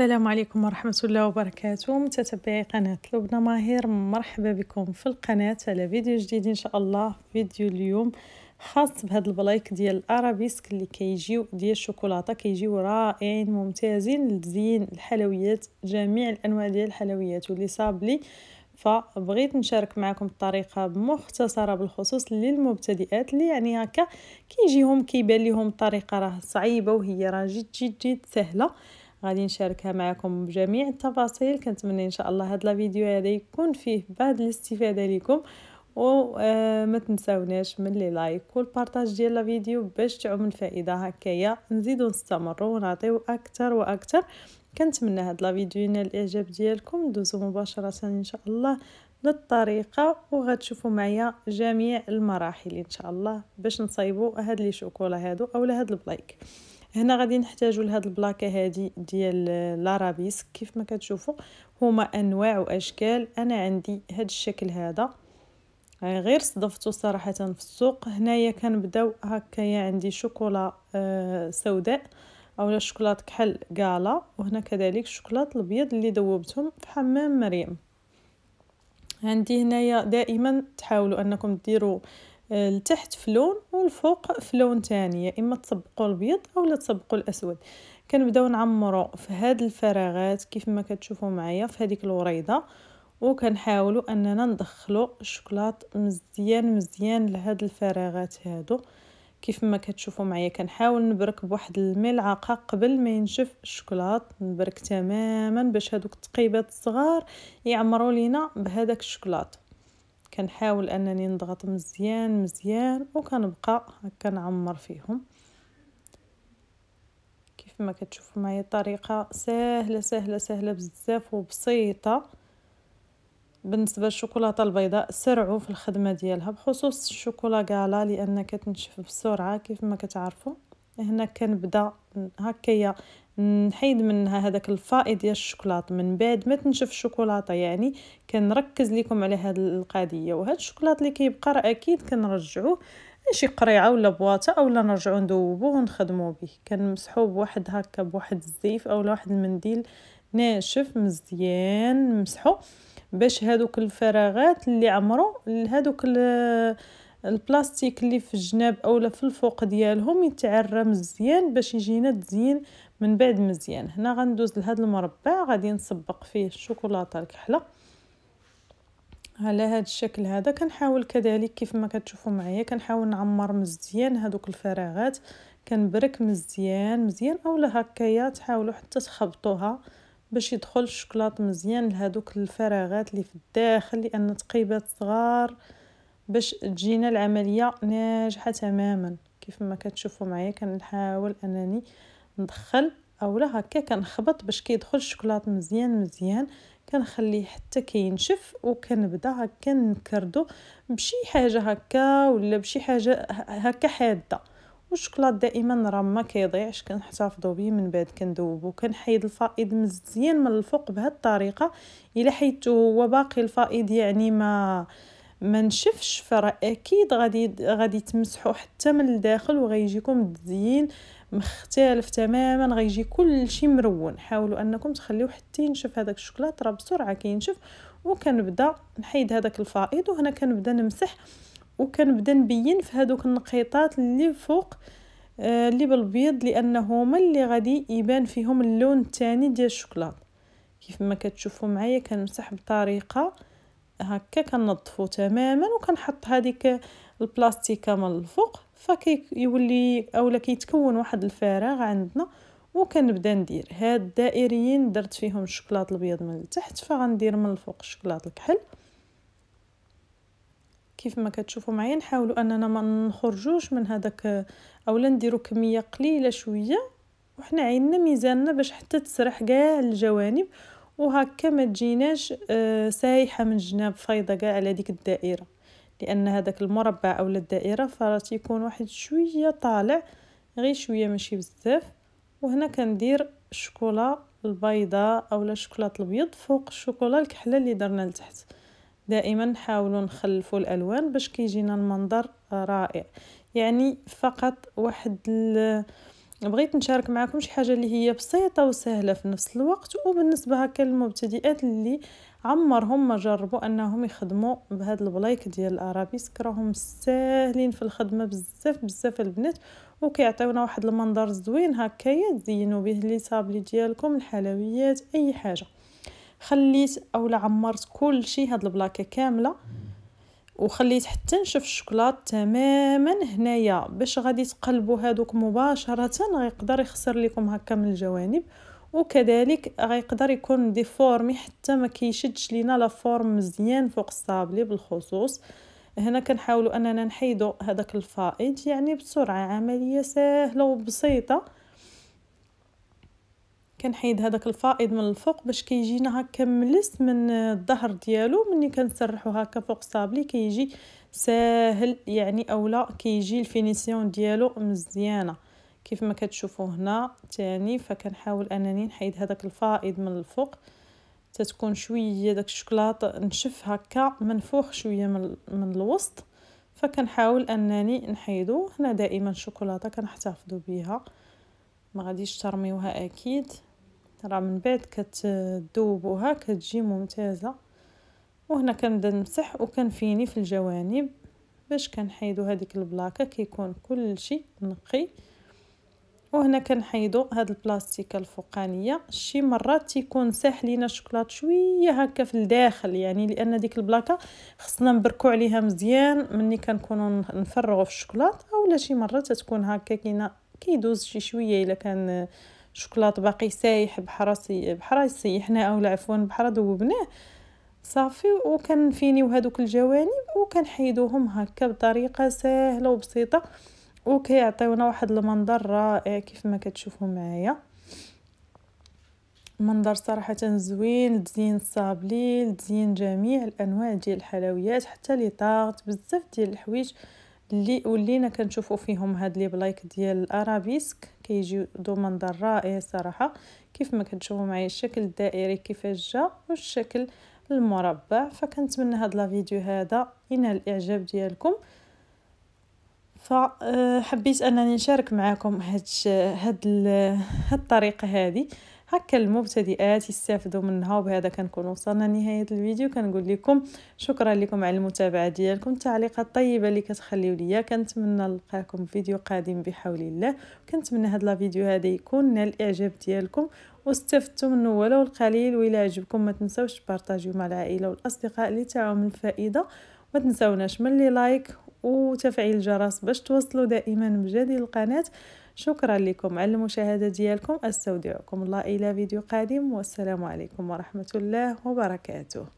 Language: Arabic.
السلام عليكم ورحمة الله وبركاته متتبعي قناة لبنى ماهر مرحبا بكم في القناة على فيديو جديد إن شاء الله فيديو اليوم خاص بهاد البلايك ديال الارابيسك اللي كيجيو ديال الشوكولاته كيجيو رائعين ممتازين لزين الحلويات جميع الانواع ديال الحلويات واللي صاب لي فبغيت نشارك معكم الطريقة مختصره بالخصوص للمبتدئات اللي يعني هكا كيجيهم كيبان لهم الطريقه راه صعيبه وهي راه جد جد جد سهله غادي نشاركها معكم بجميع التفاصيل كنتمنى ان شاء الله هذا الفيديو هذا يكون فيه بعض الاستفاده لكم وما آه، تنساوناش من لي لايك والبارطاج ديال الفيديو باش تعم الفائده هكايا نزيدو نستمروا ونعطيو اكثر واكثر كنتمنى هاد الفيديو ينال الاعجاب ديالكم دوزو مباشره ان شاء الله للطريقه وغتشوفوا معايا جميع المراحل ان شاء الله باش نصايبوا هاد لي شوكولا هادو اولا هاد البلايك هنا غادي نحتاجو لهاد البلاكه هادي ديال لارابيسك كيف ما كتشوفوا هما انواع واشكال انا عندي هاد الشكل هذا آه، غير صدفتو صراحه في السوق هنايا كنبداو هكايا عندي شوكولا آه سوداء اولا شوكولاط كحل كالا وهنا كذلك الشوكولاط الابيض اللي ذوبتهم في حمام مريم عندي هنايا دائما تحاولوا انكم ديروا آه، لتحت في لون والفوق في لون تاني يا اما البيض الابيض لا تطبقوا الاسود كنبداو نعمرو في هاد الفراغات كيف ما كتشوفوا معايا في هذيك الوريضه وكنحاولوا اننا ندخلوا الشوكولات مزيان مزيان لهاد الفراغات هادو كيف ما كتشوفوا معايا كنحاول نبرك بواحد الملعقه قبل ما ينشف الشوكولات نبرك تماما باش هادوك التقيبات الصغار يعمروا لينا بهذاك الشوكولات كنحاول انني نضغط مزيان مزيان وكنبقى هكا نعمر فيهم كيف ما كتشوفوا معايا الطريقه سهله سهله سهله بزاف وبسيطه بالنسبه للشوكولاته البيضاء سرعوا في الخدمه ديالها بخصوص الشوكولا كالا لان كتنشف بسرعه كيف ما كتعرفوا هنا كنبدا هكايا نحيد منها هذاك الفائض ديال الشوكولاط من بعد ما تنشف الشوكولاطه يعني كنركز لكم على هذه القضيه وهذا الشوكولاط اللي كيبقى راه اكيد كنرجعوه شي قريعه ولا بواطه اولا نرجعو ندوبوه ونخدمو به كنمسحو بواحد هكا بواحد الزيف اولا واحد المنديل ناشف مزيان نمسحو باش هادوك الفراغات اللي عمرو هادوك البلاستيك اللي في الجناب اولا في الفوق ديالهم يتعرى مزيان باش يجينا تزيين من بعد مزيان هنا غندوز لهاد المربع غادي نسبق فيه الشوكولاته الكحله على هاد الشكل هذا كنحاول كذلك كيف ما كتشوفوا معايا كنحاول نعمر مزيان هادوك الفراغات كنبرك مزيان مزيان اولا هكايا تحاولوا حتى تخبطوها باش يدخل الشوكولاط مزيان لهادوك الفراغات اللي في الداخل لان تقيبات صغار باش تجينا العمليه ناجحه تماما كيف ما كتشوفوا معايا كنحاول انني ندخل اولا هكا كنخبط باش كيدخل الشكلاط مزيان مزيان كنخليه حتى كينشف وكنبدا هكا نكردو بشي حاجه هكا ولا بشي حاجه هكا حاده والشوكولات دائما راه ما كيضيعش كنحتفظوا به من بعد كندوبو كنحيد الفائض مزيان من الفوق بهاد الطريقه الا حيدته هو باقي الفائض يعني ما ما نشفش فراه اكيد غادي غادي تمسحو حتى من الداخل وغيجيكم التزيين مختلف تماما غيجي كلشي مرون حاولوا انكم تخليوه حتى ينشف هذاك الشوكولات راه بسرعه كينشف وكنبدا نحيد هذاك الفائض وهنا كنبدا نمسح وكنبدا نبين في هذوك النقيطات اللي فوق آه، اللي بالبيض لانه هما اللي غادي يبان فيهم اللون الثاني ديال الشوكولات كيف ما كتشوفوا معايا كنمسح بطريقه هكا كنظفو تماما وكنحط هذيك البلاستيكه من الفوق فكيولي اولا كيتكون واحد الفراغ عندنا وكنبدا ندير هاد الدائريين درت فيهم الشكلاط الابيض من التحت فغندير من الفوق الشكلاط الكحل كيف ما كتشوفوا معايا نحاولوا اننا ما نخرجوش من هذاك اولا نديروا كميه قليله شويه وحنا عيننا ميزاننا باش حتى تسرح كاع الجوانب وهكا ما تجيناش آه، سايحه من جناب فايضه كاع على ديك الدائره لان هذاك المربع اولا الدائره فراه تيكون واحد شويه طالع غير شويه ماشي بزاف وهنا كندير الشوكولا البيضاء اولا الشوكولات الابيض فوق الشوكولا الكحله اللي درنا لتحت دائما نحاولوا نخلفوا الالوان باش كيجينا المنظر رائع يعني فقط واحد بغيت نشارك معكم شي حاجه اللي هي بسيطه وسهله في نفس الوقت وبالنسبه هكا للمبتدئات اللي عمرهم ما جربوا انهم يخدموا بهاد البلايك ديال الارابيسك راهم ساهلين في الخدمه بزاف بزاف البنات وكيعطيونا واحد المنظر زوين هكا يزينوا به لي صابلي ديالكم الحلويات اي حاجه خليت اولا عمرت كل شيء هاد البلاكه كامله وخليت حتى نشف الشوكولاط تماما هنايا باش غادي تقلبوا هادوك مباشره غيقدر يخسر لكم هكا من الجوانب وكذلك غيقدر يكون ديفورمي حتى ما كيشدش لينا لا فورم مزيان فوق الصابلي بالخصوص هنا كنحاولوا اننا نحيدوا هذاك الفائض يعني بسرعه عمليه سهله وبسيطه كنحيد هذاك الفائض من الفوق باش كيجينا هكا ملس من الظهر ديالو ملي كنسرحو هكا فوق صابلي كيجي ساهل يعني اولا كيجي الفينيسيون ديالو مزيانه كيف ما كتشوفوا هنا تاني فكنحاول انني نحيد هذاك الفائض من الفوق تتكون شويه داك الشكلاط نشف هكا منفوخ شويه من, من الوسط فكنحاول انني نحيدو هنا دائما الشوكولاته كنحتفظوا بها ما غاديش ترميوها اكيد راه من بعد كتذوبوها كتجي ممتازه وهنا كنبدا نمسح وكنفيني في الجوانب باش كنحيدو هذيك البلاكه كيكون كلشي نقي وهنا كنحيدو هاد البلاستيكه الفوقانيه شي مرات تيكون ساح لينا الشوكولاط شويه هكا في الداخل يعني لان ديك البلاكه خصنا نبركو عليها مزيان ملي كنكونو نفرغو في الشوكولاط اولا شي مره تتكون هكا كاينه كيدوز شي شويه الا كان الشوكولاط باقي سايح بحرا سي بحرا سيحناه عفوا بحرا ذوبناه صافي وكنفينيو هادوك الجوانب وكنحيدوهم هكا بطريقه سهله وبسيطه وكيعطيونا واحد المنظر رائع كيف ما كتشوفوا معايا منظر صراحة زوين تزين الصابلي تزين جميع الأنواع ديال الحلويات حتى لي طاغت بزاف ديال الحوايج اللي ولينا كنشوفوا فيهم هاد لي بلايك ديال الارابيسك كيجيو دو منظر رائع صراحه كيف ما كتشوفوا معايا الشكل الدائري كيفاش جا والشكل المربع فكنتمنى هاد لا فيديو هذا ينال الاعجاب ديالكم فحبيت آه، انني نشارك معكم هاد هاد الطريقه هذه هكا المبتدئات يستافدوا منها وبهذا كنكون وصلنا لنهايه الفيديو كنقول لكم شكرا لكم على المتابعه ديالكم التعليقات الطيبه اللي كتخليو ليا كنتمنى نلقاكم فيديو قادم بحول الله كنتمنى هاد لا فيديو هذا يكون نال الاعجاب ديالكم واستفدتوا منه ولو القليل وإلا عجبكم ما تنساوش تبارطاجيو مع العائله والاصدقاء لتعم الفائده ما تنساوناش من لي لايك وتفعيل الجرس باش توصلوا دائما بجديد القناة شكرا لكم على المشاهدة ديالكم استودعكم الله إلى فيديو قادم والسلام عليكم ورحمة الله وبركاته